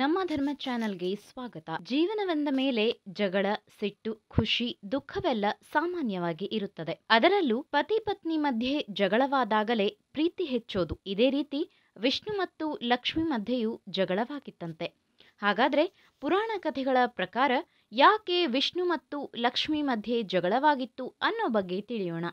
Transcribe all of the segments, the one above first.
ನಮ್ಮ ಧರ್ಮ ಚಾನೆಲ್ಗೆ ಸ್ವಾಗತ ಜೀವನವೆಂದ ಮೇಲೆ ಜಗಳ ಸಿಟ್ಟು ಖುಷಿ ದುಃಖವೆಲ್ಲ ಸಾಮಾನ್ಯವಾಗಿ ಇರುತ್ತದೆ ಅದರಲ್ಲೂ ಪತಿ ಪತ್ನಿ ಮಧ್ಯೆ ಜಗಳವಾದಾಗಲೇ ಪ್ರೀತಿ ಹೆಚ್ಚೋದು ಇದೇ ರೀತಿ ವಿಷ್ಣು ಮತ್ತು ಲಕ್ಷ್ಮಿ ಮಧ್ಯೆಯೂ ಜಗಳವಾಗಿತ್ತಂತೆ ಹಾಗಾದ್ರೆ ಪುರಾಣ ಕಥೆಗಳ ಪ್ರಕಾರ ಯಾಕೆ ವಿಷ್ಣು ಮತ್ತು ಲಕ್ಷ್ಮಿ ಮಧ್ಯೆ ಜಗಳವಾಗಿತ್ತು ಅನ್ನೋ ಬಗ್ಗೆ ತಿಳಿಯೋಣ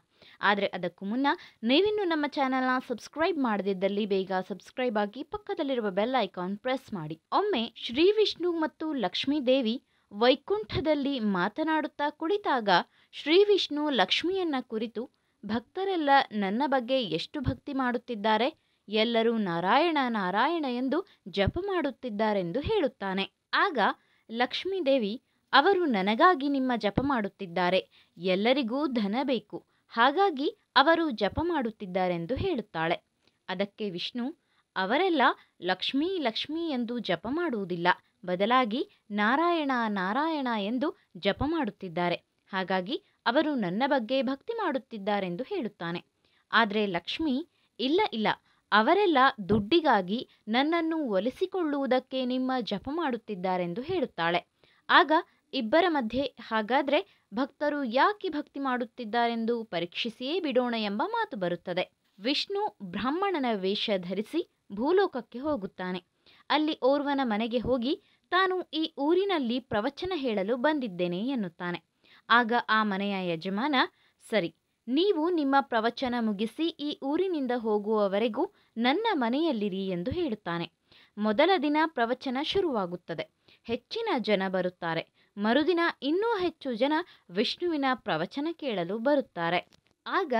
ಆದರೆ ಅದಕ್ಕೂ ಮುನ್ನ ನೀವಿನ್ನು ನಮ್ಮ ಚಾನಲ್ನ ಸಬ್ಸ್ಕ್ರೈಬ್ ಮಾಡದಿದ್ದಲ್ಲಿ ಬೇಗ ಸಬ್ಸ್ಕ್ರೈಬ್ ಆಗಿ ಪಕ್ಕದಲ್ಲಿರುವ ಬೆಲ್ ಐಕಾನ್ ಪ್ರೆಸ್ ಮಾಡಿ ಒಮ್ಮೆ ಶ್ರೀ ವಿಷ್ಣು ಮತ್ತು ಲಕ್ಷ್ಮೀ ದೇವಿ ವೈಕುಂಠದಲ್ಲಿ ಮಾತನಾಡುತ್ತಾ ಕುಳಿತಾಗ ಶ್ರೀ ವಿಷ್ಣು ಲಕ್ಷ್ಮಿಯನ್ನ ಕುರಿತು ಭಕ್ತರೆಲ್ಲ ನನ್ನ ಬಗ್ಗೆ ಎಷ್ಟು ಭಕ್ತಿ ಮಾಡುತ್ತಿದ್ದಾರೆ ಎಲ್ಲರೂ ನಾರಾಯಣ ನಾರಾಯಣ ಎಂದು ಜಪ ಮಾಡುತ್ತಿದ್ದಾರೆಂದು ಹೇಳುತ್ತಾನೆ ಆಗ ದೇವಿ ಅವರು ನನಗಾಗಿ ನಿಮ್ಮ ಜಪ ಮಾಡುತ್ತಿದ್ದಾರೆ ಎಲ್ಲರಿಗೂ ಧನ ಬೇಕು ಹಾಗಾಗಿ ಅವರು ಜಪ ಮಾಡುತ್ತಿದ್ದಾರೆಂದು ಹೇಳುತ್ತಾಳೆ ಅದಕ್ಕೆ ವಿಷ್ಣು ಅವರೆಲ್ಲ ಲಕ್ಷ್ಮೀ ಲಕ್ಷ್ಮೀ ಎಂದು ಜಪ ಮಾಡುವುದಿಲ್ಲ ಬದಲಾಗಿ ನಾರಾಯಣ ನಾರಾಯಣ ಎಂದು ಜಪ ಮಾಡುತ್ತಿದ್ದಾರೆ ಹಾಗಾಗಿ ಅವರು ನನ್ನ ಬಗ್ಗೆ ಭಕ್ತಿ ಮಾಡುತ್ತಿದ್ದಾರೆಂದು ಹೇಳುತ್ತಾನೆ ಆದರೆ ಲಕ್ಷ್ಮಿ ಇಲ್ಲ ಇಲ್ಲ ಅವರೆಲ್ಲ ದುಡ್ಡಿಗಾಗಿ ನನ್ನನ್ನು ಒಲಿಸಿಕೊಳ್ಳುವುದಕ್ಕೆ ನಿಮ್ಮ ಜಪ ಮಾಡುತ್ತಿದ್ದಾರೆಂದು ಹೇಳುತ್ತಾಳೆ ಆಗ ಇಬ್ಬರ ಮಧ್ಯೆ ಹಾಗಾದರೆ ಭಕ್ತರು ಯಾಕೆ ಭಕ್ತಿ ಮಾಡುತ್ತಿದ್ದಾರೆಂದು ಪರೀಕ್ಷಿಸಿಯೇ ಬಿಡೋಣ ಎಂಬ ಮಾತು ಬರುತ್ತದೆ ವಿಷ್ಣು ಬ್ರಾಹ್ಮಣನ ವೇಷ ಧರಿಸಿ ಭೂಲೋಕಕ್ಕೆ ಹೋಗುತ್ತಾನೆ ಅಲ್ಲಿ ಓರ್ವನ ಮನೆಗೆ ಹೋಗಿ ತಾನು ಈ ಊರಿನಲ್ಲಿ ಪ್ರವಚನ ಹೇಳಲು ಬಂದಿದ್ದೇನೆ ಎನ್ನುತ್ತಾನೆ ಆಗ ಆ ಮನೆಯ ಯಜಮಾನ ಸರಿ ನೀವು ನಿಮ್ಮ ಪ್ರವಚನ ಮುಗಿಸಿ ಈ ಊರಿನಿಂದ ಹೋಗುವವರೆಗೂ ನನ್ನ ಮನೆಯಲ್ಲಿರಿ ಎಂದು ಹೇಳುತ್ತಾನೆ ಮೊದಲ ದಿನ ಪ್ರವಚನ ಶುರುವಾಗುತ್ತದೆ ಹೆಚ್ಚಿನ ಜನ ಬರುತ್ತಾರೆ ಮರುದಿನ ಇನ್ನೂ ಹೆಚ್ಚು ಜನ ವಿಷ್ಣುವಿನ ಪ್ರವಚನ ಕೇಳಲು ಬರುತ್ತಾರೆ ಆಗ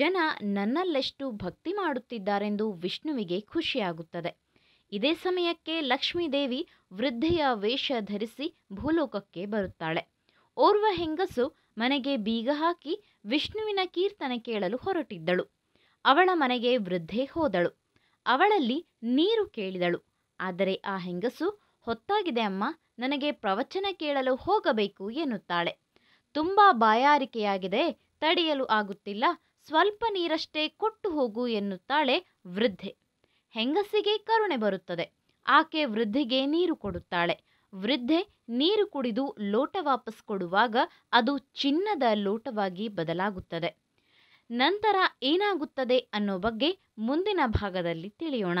ಜನ ನನ್ನಲ್ಲೆಷ್ಟು ಭಕ್ತಿ ಮಾಡುತ್ತಿದ್ದಾರೆಂದು ವಿಷ್ಣುವಿಗೆ ಖುಷಿಯಾಗುತ್ತದೆ ಇದೇ ಸಮಯಕ್ಕೆ ಲಕ್ಷ್ಮೀದೇವಿ ವೃದ್ಧೆಯ ವೇಷ ಧರಿಸಿ ಭೂಲೋಕಕ್ಕೆ ಬರುತ್ತಾಳೆ ಓರ್ವ ಹೆಂಗಸು ಮನೆಗೆ ಬೀಗ ಹಾಕಿ ವಿಷ್ಣುವಿನ ಕೀರ್ತನೆ ಕೇಳಲು ಹೊರಟಿದ್ದಳು ಅವಳ ಮನೆಗೆ ವೃದ್ಧೆ ಹೋದಳು ಅವಳಲ್ಲಿ ನೀರು ಕೇಳಿದಳು ಆದರೆ ಆ ಹೆಂಗಸು ಹೊತ್ತಾಗಿದೆ ಅಮ್ಮ ನನಗೆ ಪ್ರವಚನ ಕೇಳಲು ಹೋಗಬೇಕು ಎನ್ನುತ್ತಾಳೆ ತುಂಬ ಬಾಯಾರಿಕೆಯಾಗಿದೆ ತಡೆಯಲು ಆಗುತ್ತಿಲ್ಲ ಸ್ವಲ್ಪ ನೀರಷ್ಟೇ ಕೊಟ್ಟು ಹೋಗು ಎನ್ನುತ್ತಾಳೆ ವೃದ್ಧೆ ಹೆಂಗಸಿಗೆ ಕರುಣೆ ಬರುತ್ತದೆ ಆಕೆ ವೃದ್ಧಿಗೆ ನೀರು ಕೊಡುತ್ತಾಳೆ ವೃದ್ಧೆ ನೀರು ಕುಡಿದು ಲೋಟ ವಾಪಸ್ ಕೊಡುವಾಗ ಅದು ಚಿನ್ನದ ಲೋಟವಾಗಿ ಬದಲಾಗುತ್ತದೆ ನಂತರ ಏನಾಗುತ್ತದೆ ಅನ್ನೋ ಬಗ್ಗೆ ಮುಂದಿನ ಭಾಗದಲ್ಲಿ ತಿಳಿಯೋಣ